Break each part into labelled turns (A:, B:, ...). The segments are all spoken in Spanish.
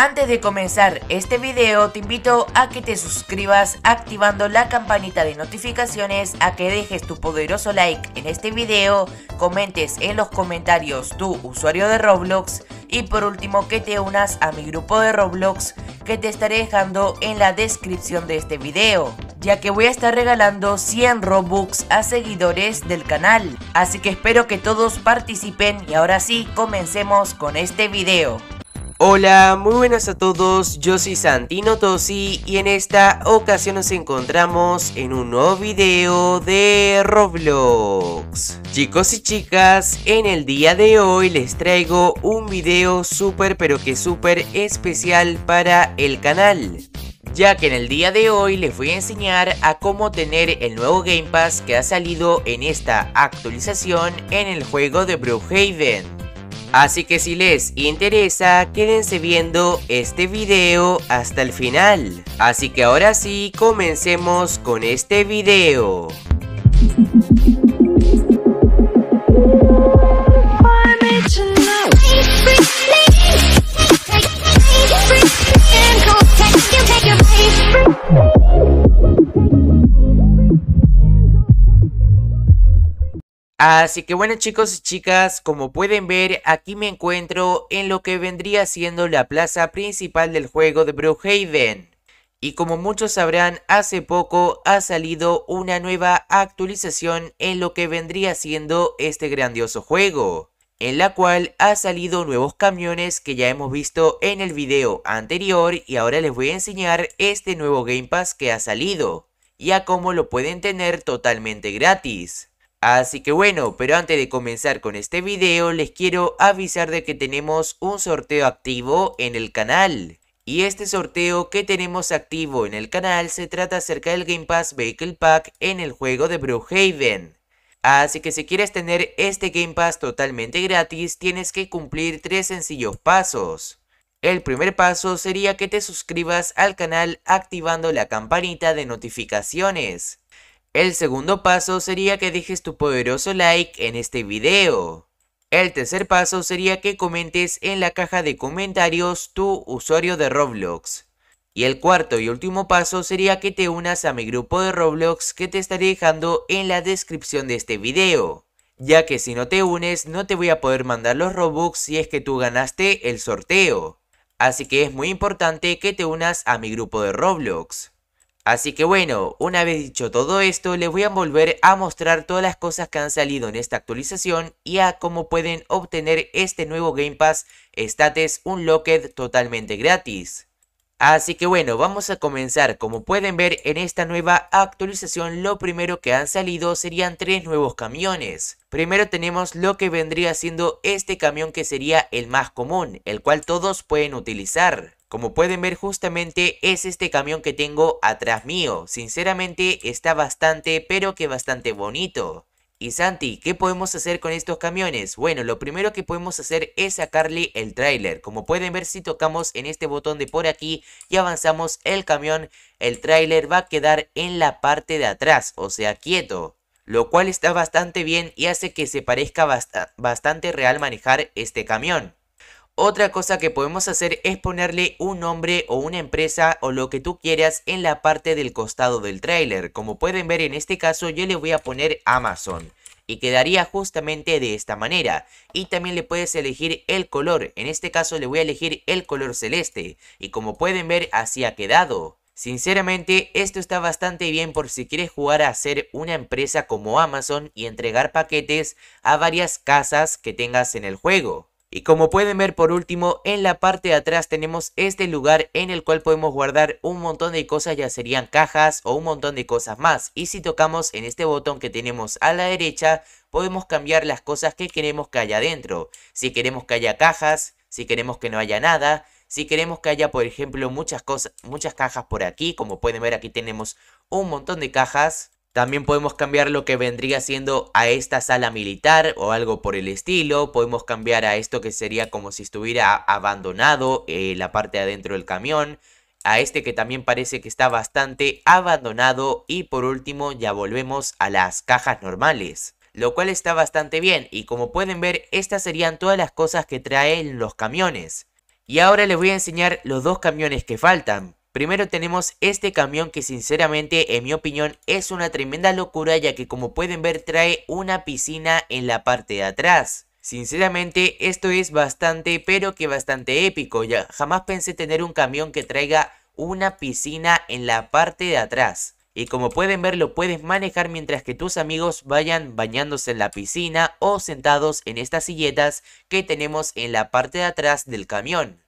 A: Antes de comenzar este video te invito a que te suscribas activando la campanita de notificaciones, a que dejes tu poderoso like en este video, comentes en los comentarios tu usuario de Roblox y por último que te unas a mi grupo de Roblox que te estaré dejando en la descripción de este video ya que voy a estar regalando 100 Robux a seguidores del canal. Así que espero que todos participen y ahora sí, comencemos con este video. Hola, muy buenas a todos, yo soy Santino Tosi y en esta ocasión nos encontramos en un nuevo video de Roblox. Chicos y chicas, en el día de hoy les traigo un video súper pero que súper especial para el canal ya que en el día de hoy les voy a enseñar a cómo tener el nuevo Game Pass que ha salido en esta actualización en el juego de Brookhaven. Así que si les interesa, quédense viendo este video hasta el final. Así que ahora sí, comencemos con este video. Así que bueno chicos y chicas, como pueden ver aquí me encuentro en lo que vendría siendo la plaza principal del juego de Brookhaven. Y como muchos sabrán, hace poco ha salido una nueva actualización en lo que vendría siendo este grandioso juego. En la cual ha salido nuevos camiones que ya hemos visto en el video anterior y ahora les voy a enseñar este nuevo Game Pass que ha salido. Y a cómo lo pueden tener totalmente gratis. Así que bueno, pero antes de comenzar con este video les quiero avisar de que tenemos un sorteo activo en el canal. Y este sorteo que tenemos activo en el canal se trata acerca del Game Pass Vehicle Pack en el juego de Brookhaven. Así que si quieres tener este Game Pass totalmente gratis tienes que cumplir tres sencillos pasos. El primer paso sería que te suscribas al canal activando la campanita de notificaciones. El segundo paso sería que dejes tu poderoso like en este video. El tercer paso sería que comentes en la caja de comentarios tu usuario de Roblox. Y el cuarto y último paso sería que te unas a mi grupo de Roblox que te estaré dejando en la descripción de este video. Ya que si no te unes no te voy a poder mandar los Robux si es que tú ganaste el sorteo. Así que es muy importante que te unas a mi grupo de Roblox. Así que bueno, una vez dicho todo esto, les voy a volver a mostrar todas las cosas que han salido en esta actualización y a cómo pueden obtener este nuevo Game Pass Status Unlocked totalmente gratis. Así que bueno, vamos a comenzar. Como pueden ver en esta nueva actualización, lo primero que han salido serían tres nuevos camiones. Primero tenemos lo que vendría siendo este camión que sería el más común, el cual todos pueden utilizar. Como pueden ver justamente es este camión que tengo atrás mío. Sinceramente está bastante pero que bastante bonito. Y Santi, ¿qué podemos hacer con estos camiones? Bueno, lo primero que podemos hacer es sacarle el tráiler. Como pueden ver si tocamos en este botón de por aquí y avanzamos el camión, el tráiler va a quedar en la parte de atrás, o sea, quieto. Lo cual está bastante bien y hace que se parezca bastante real manejar este camión. Otra cosa que podemos hacer es ponerle un nombre o una empresa o lo que tú quieras en la parte del costado del trailer. Como pueden ver en este caso yo le voy a poner Amazon y quedaría justamente de esta manera. Y también le puedes elegir el color, en este caso le voy a elegir el color celeste y como pueden ver así ha quedado. Sinceramente, esto está bastante bien por si quieres jugar a hacer una empresa como Amazon y entregar paquetes a varias casas que tengas en el juego. Y como pueden ver por último, en la parte de atrás tenemos este lugar en el cual podemos guardar un montón de cosas, ya serían cajas o un montón de cosas más. Y si tocamos en este botón que tenemos a la derecha, podemos cambiar las cosas que queremos que haya adentro. Si queremos que haya cajas, si queremos que no haya nada, si queremos que haya por ejemplo muchas, cosas, muchas cajas por aquí, como pueden ver aquí tenemos un montón de cajas. También podemos cambiar lo que vendría siendo a esta sala militar o algo por el estilo. Podemos cambiar a esto que sería como si estuviera abandonado eh, la parte de adentro del camión. A este que también parece que está bastante abandonado. Y por último ya volvemos a las cajas normales. Lo cual está bastante bien y como pueden ver estas serían todas las cosas que traen los camiones. Y ahora les voy a enseñar los dos camiones que faltan. Primero tenemos este camión que sinceramente en mi opinión es una tremenda locura ya que como pueden ver trae una piscina en la parte de atrás. Sinceramente esto es bastante pero que bastante épico, ya jamás pensé tener un camión que traiga una piscina en la parte de atrás. Y como pueden ver lo puedes manejar mientras que tus amigos vayan bañándose en la piscina o sentados en estas silletas que tenemos en la parte de atrás del camión.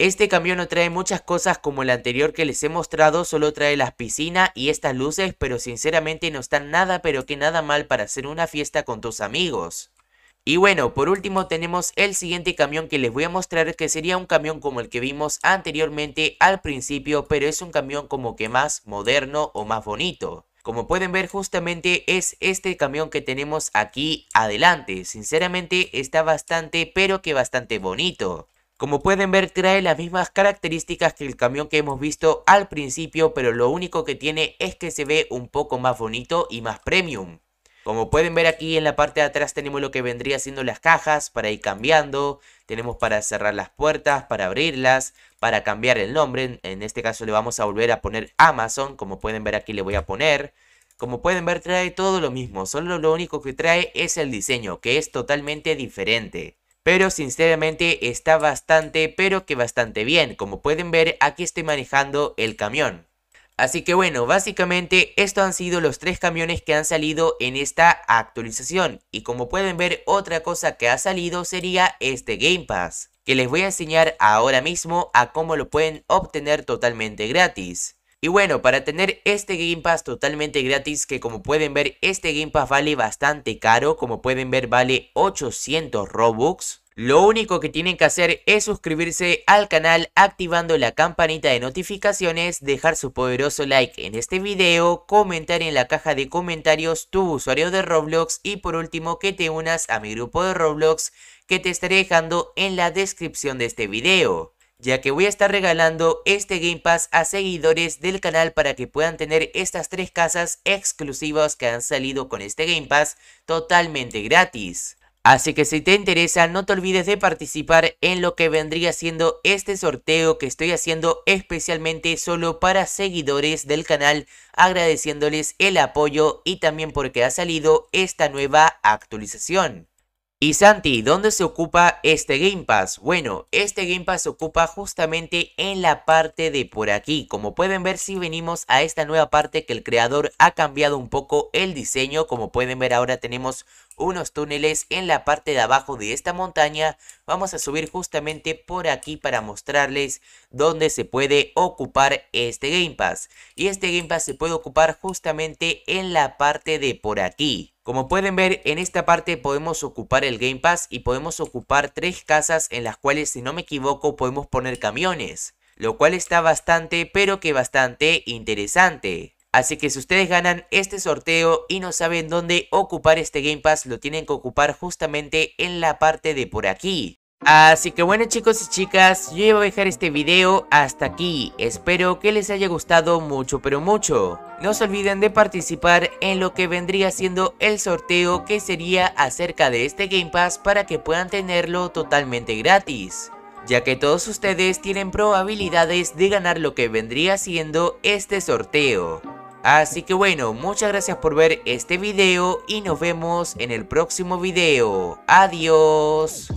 A: Este camión no trae muchas cosas como el anterior que les he mostrado, solo trae las piscinas y estas luces, pero sinceramente no están nada pero que nada mal para hacer una fiesta con tus amigos. Y bueno, por último tenemos el siguiente camión que les voy a mostrar que sería un camión como el que vimos anteriormente al principio, pero es un camión como que más moderno o más bonito. Como pueden ver justamente es este camión que tenemos aquí adelante. Sinceramente está bastante pero que bastante bonito. Como pueden ver trae las mismas características que el camión que hemos visto al principio, pero lo único que tiene es que se ve un poco más bonito y más premium. Como pueden ver aquí en la parte de atrás tenemos lo que vendría siendo las cajas para ir cambiando, tenemos para cerrar las puertas, para abrirlas, para cambiar el nombre, en este caso le vamos a volver a poner Amazon, como pueden ver aquí le voy a poner. Como pueden ver trae todo lo mismo, solo lo único que trae es el diseño, que es totalmente diferente pero sinceramente está bastante, pero que bastante bien. Como pueden ver, aquí estoy manejando el camión. Así que bueno, básicamente estos han sido los tres camiones que han salido en esta actualización. Y como pueden ver, otra cosa que ha salido sería este Game Pass, que les voy a enseñar ahora mismo a cómo lo pueden obtener totalmente gratis. Y bueno, para tener este Game Pass totalmente gratis, que como pueden ver, este Game Pass vale bastante caro, como pueden ver vale 800 Robux. Lo único que tienen que hacer es suscribirse al canal activando la campanita de notificaciones, dejar su poderoso like en este video, comentar en la caja de comentarios tu usuario de Roblox y por último que te unas a mi grupo de Roblox que te estaré dejando en la descripción de este video ya que voy a estar regalando este Game Pass a seguidores del canal para que puedan tener estas tres casas exclusivas que han salido con este Game Pass totalmente gratis. Así que si te interesa no te olvides de participar en lo que vendría siendo este sorteo que estoy haciendo especialmente solo para seguidores del canal agradeciéndoles el apoyo y también porque ha salido esta nueva actualización. Y Santi, ¿dónde se ocupa este Game Pass? Bueno, este Game Pass se ocupa justamente en la parte de por aquí. Como pueden ver, si venimos a esta nueva parte que el creador ha cambiado un poco el diseño. Como pueden ver, ahora tenemos unos túneles en la parte de abajo de esta montaña. Vamos a subir justamente por aquí para mostrarles dónde se puede ocupar este Game Pass. Y este Game Pass se puede ocupar justamente en la parte de por aquí. Como pueden ver, en esta parte podemos ocupar el Game Pass y podemos ocupar tres casas en las cuales, si no me equivoco, podemos poner camiones. Lo cual está bastante, pero que bastante interesante. Así que si ustedes ganan este sorteo y no saben dónde ocupar este Game Pass, lo tienen que ocupar justamente en la parte de por aquí. Así que bueno chicos y chicas, yo iba a dejar este video hasta aquí, espero que les haya gustado mucho pero mucho. No se olviden de participar en lo que vendría siendo el sorteo que sería acerca de este Game Pass para que puedan tenerlo totalmente gratis ya que todos ustedes tienen probabilidades de ganar lo que vendría siendo este sorteo. Así que bueno, muchas gracias por ver este video y nos vemos en el próximo video. Adiós.